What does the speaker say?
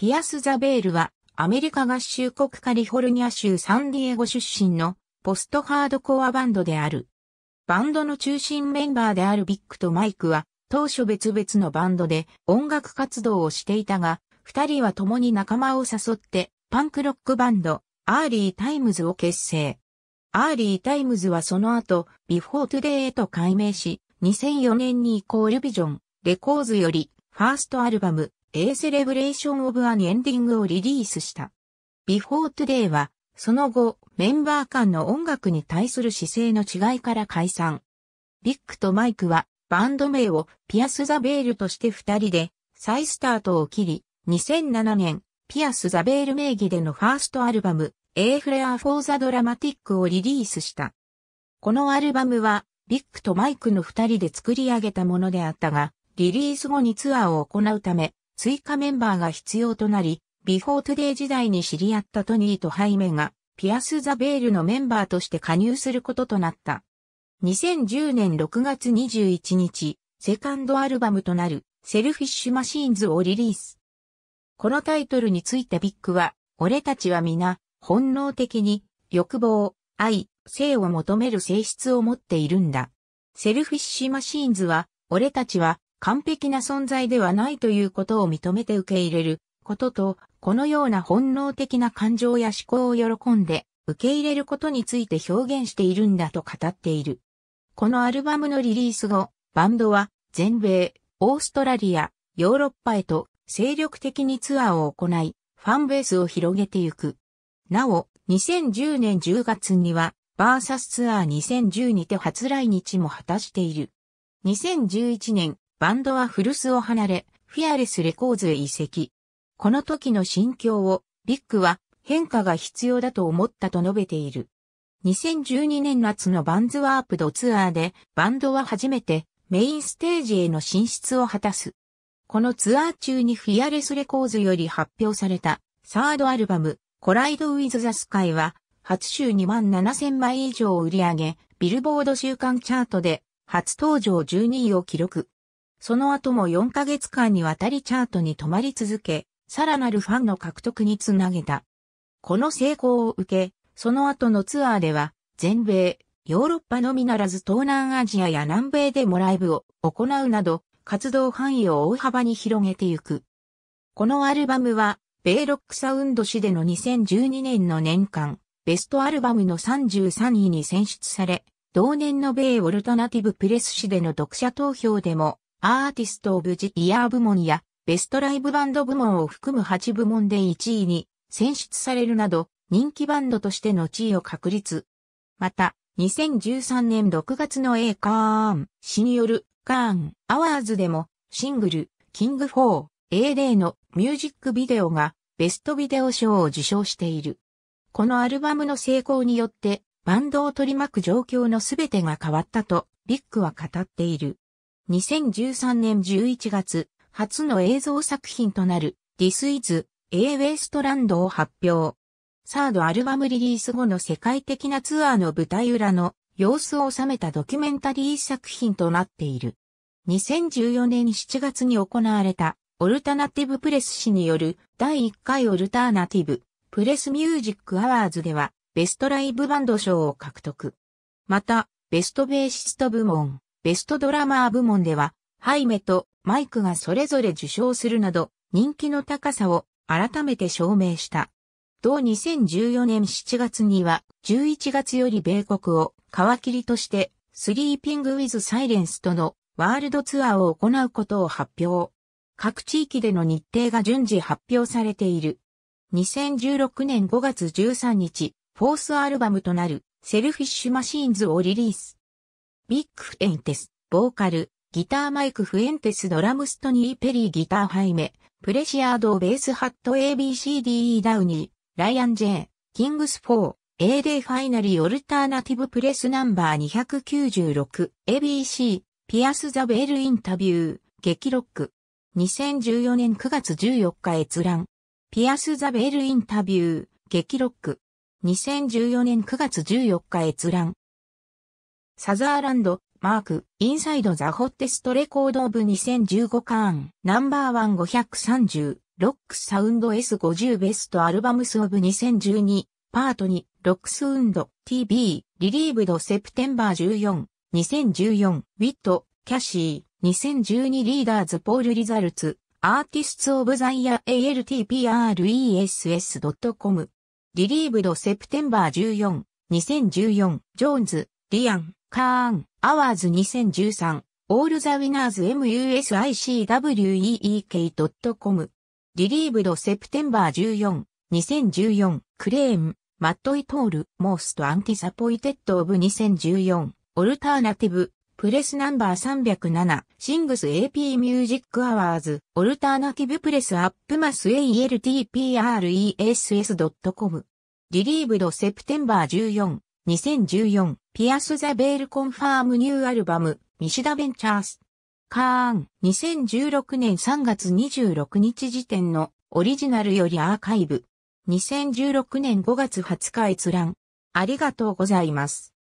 ピアス・ザ・ベールは、アメリカ合衆国カリフォルニア州サンディエゴ出身のポストハードコアバンドである。バンドの中心メンバーであるビッグとマイクは、当初別々のバンドで音楽活動をしていたが、二人は共に仲間を誘って、パンクロックバンド、アーリータイムズを結成。アーリータイムズはその後、ビフォートゥデイへと改名し、2004年にイコールビジョン、レコーズより、ファーストアルバム、A Celebration of an Ending をリリースした。Before Today は、その後、メンバー間の音楽に対する姿勢の違いから解散。ビッグとマイクは、バンド名をピアス・ザ・ベールとして二人で、再スタートを切り、2007年、ピアス・ザ・ベール名義でのファーストアルバム、A Flare for the Dramatic をリリースした。このアルバムは、ビッグとマイクの二人で作り上げたものであったが、リリース後にツアーを行うため、追加メンバーが必要となり、ビフォートゥデイ時代に知り合ったトニーとハイメが、ピアス・ザ・ベールのメンバーとして加入することとなった。2010年6月21日、セカンドアルバムとなる、セルフィッシュ・マシーンズをリリース。このタイトルについてビッグは、俺たちは皆、本能的に、欲望、愛、性を求める性質を持っているんだ。セルフィッシュ・マシーンズは、俺たちは、完璧な存在ではないということを認めて受け入れることと、このような本能的な感情や思考を喜んで受け入れることについて表現しているんだと語っている。このアルバムのリリース後、バンドは全米、オーストラリア、ヨーロッパへと精力的にツアーを行い、ファンベースを広げていく。なお、2010年10月には、バーサスツアー2010にて初来日も果たしている。2011年、バンドは古巣を離れ、フィアレスレコーズへ移籍。この時の心境を、ビッグは変化が必要だと思ったと述べている。2012年夏のバンズワープドツアーで、バンドは初めてメインステージへの進出を果たす。このツアー中にフィアレスレコーズより発表されたサードアルバム、コライド・ウィズ・ザ・スカイは、初週2万7000枚以上を売り上げ、ビルボード週間チャートで初登場12位を記録。その後も4ヶ月間にわたりチャートに止まり続け、さらなるファンの獲得につなげた。この成功を受け、その後のツアーでは、全米、ヨーロッパのみならず東南アジアや南米でもライブを行うなど、活動範囲を大幅に広げてゆく。このアルバムは、米ロックサウンド誌での2012年の年間、ベストアルバムの33位に選出され、同年の米オルタナティブプレス誌での読者投票でもアーティスト・オブ・ジ・イヤー部門やベストライブバンド部門を含む8部門で1位に選出されるなど人気バンドとしての地位を確立。また、2013年6月の A カーン氏によるカーンアワーズでもシングルキング 4A0 のミュージックビデオがベストビデオ賞を受賞している。このアルバムの成功によってバンドを取り巻く状況のすべてが変わったとビッグは語っている。2013年11月、初の映像作品となる This is A w a s t l a n d を発表。サードアルバムリリース後の世界的なツアーの舞台裏の様子を収めたドキュメンタリー作品となっている。2014年7月に行われたオルタナティブプレス誌による第1回オルタナティブプレスミュージックアワーズではベストライブバンド賞を獲得。また、ベストベーシスト部門、ベストドラマー部門では、ハイメとマイクがそれぞれ受賞するなど、人気の高さを改めて証明した。同2014年7月には、11月より米国を皮切りとして、スリーピング・ウィズ・サイレンスとのワールドツアーを行うことを発表。各地域での日程が順次発表されている。2016年5月13日、フォースアルバムとなるセルフィッシュマシーンズをリリース。ビッグ・フエンテス、ボーカル、ギターマイク・フエンテスドラムストニー・ペリーギターハイメ、プレシアード・ベース・ハット ABCDE ダウニー、ライアン・ジェイ、キングス・フォー、A デイファイナリーオルターナティブプレスナンバー296 ABC ピアスザベールインタビュー激ロック2014年9月14日閲覧ピアスザベールインタビュー激ロック2014年9月14日閲覧サザーランド、マーク、インサイドザホッテストレコードオブ2015カーン、ナンバーワン530、ロックサウンド S50 ベストアルバムスオブ2012、パート2、ロックスウンド、TB、リリーブドセプテンバー14、2014、ウィット、キャシー、2012リーダーズポールリザルツ、アーティストオブザイヤー altpress.com、リリーブドセプテンバー14、2014、ジョーンズ、リアン、カーン、アワーズ2013、オールザウィナーズ MUSICWEEK.com。リリーブドセプテンバー14、2014、クレーン、マットイトール、モーストアンティサポイテッドオブ2014、オルターナティブ、プレスナンバー307、シングス AP ミュージックアワーズ、オルターナティブプレスアップマス ALTPRESS.com。リリーブドセプテンバー14、2014、ピアス・ザ・ベール・コンファーム・ニュー・アルバム、ミシダ・ベンチャース。カーン、2016年3月26日時点のオリジナルよりアーカイブ。2016年5月20日閲覧。ありがとうございます。